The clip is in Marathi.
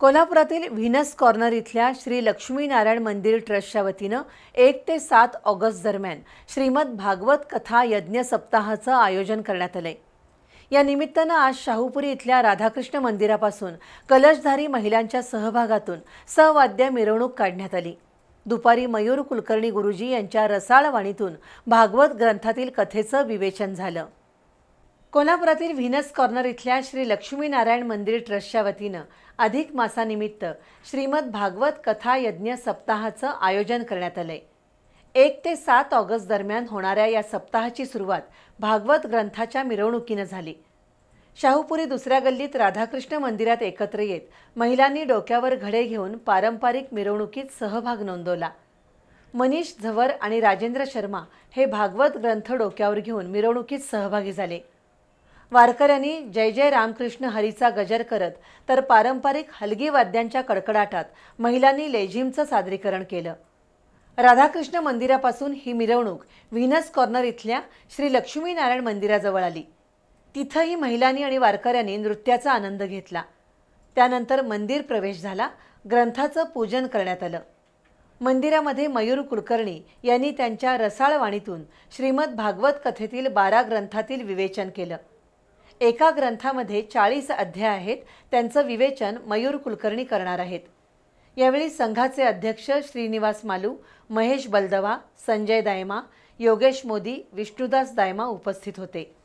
कोल्हापुरातील व्हिनस कॉर्नर इथल्या श्री लक्ष्मीनारायण मंदिर ट्रस्टच्या वतीनं एक ते सात ऑगस्ट दरम्यान श्रीमद भागवत कथा यज्ञ सप्ताहाचं आयोजन करण्यात आलंय या निमित्तानं आज शाहूपुरी इथल्या राधाकृष्ण मंदिरापासून कलशधारी महिलांच्या सहभागातून सहवाद्य मिरवणूक काढण्यात आली दुपारी मयूर कुलकर्णी गुरुजी यांच्या रसाळवाणीतून भागवत ग्रंथातील कथेचं विवेचन झालं कोल्हापुरातील व्हिनस कॉर्नर इथल्या श्री लक्ष्मीनारायण मंदिर ट्रस्टच्या वतीनं अधिक मासानिमित्त श्रीमद भागवत कथा यज्ञ सप्ताहाचं आयोजन करण्यात आलंय एक ते सात ऑगस्ट दरम्यान होणाऱ्या या सप्ताहाची सुरुवात भागवत ग्रंथाच्या मिरवणुकीनं झाली शाहूपुरी दुसऱ्या गल्लीत राधाकृष्ण मंदिरात एकत्र येत महिलांनी डोक्यावर घडे घेऊन पारंपरिक मिरवणुकीत सहभाग नोंदवला मनीष झवर आणि राजेंद्र शर्मा हे भागवत ग्रंथ डोक्यावर घेऊन मिरवणुकीत सहभागी झाले वारकऱ्यांनी जय जय रामकृष्ण हरीचा गजर करत तर पारंपरिक हलगी वाद्यांच्या कडकडाटात महिलांनी लेझिमचं सादरीकरण केलं राधाकृष्ण मंदिरापासून ही मिरवणूक व्हिनस कॉर्नर इथल्या श्री लक्ष्मीनारायण मंदिराजवळ आली तिथंही महिलांनी आणि वारकऱ्यांनी नृत्याचा आनंद घेतला त्यानंतर मंदिर प्रवेश झाला ग्रंथाचं पूजन करण्यात आलं मंदिरामध्ये मयूर कुलकर्णी यांनी त्यांच्या रसाळवाणीतून श्रीमद भागवत कथेतील बारा ग्रंथातील विवेचन केलं एका ग्रंथामध्ये चाळीस अध्याय आहेत त्यांचं विवेचन मयूर कुलकर्णी करणार आहेत यावेळी संघाचे अध्यक्ष श्रीनिवास मालू महेश बलदवा संजय दायमा योगेश मोदी विष्णुदास दायमा उपस्थित होते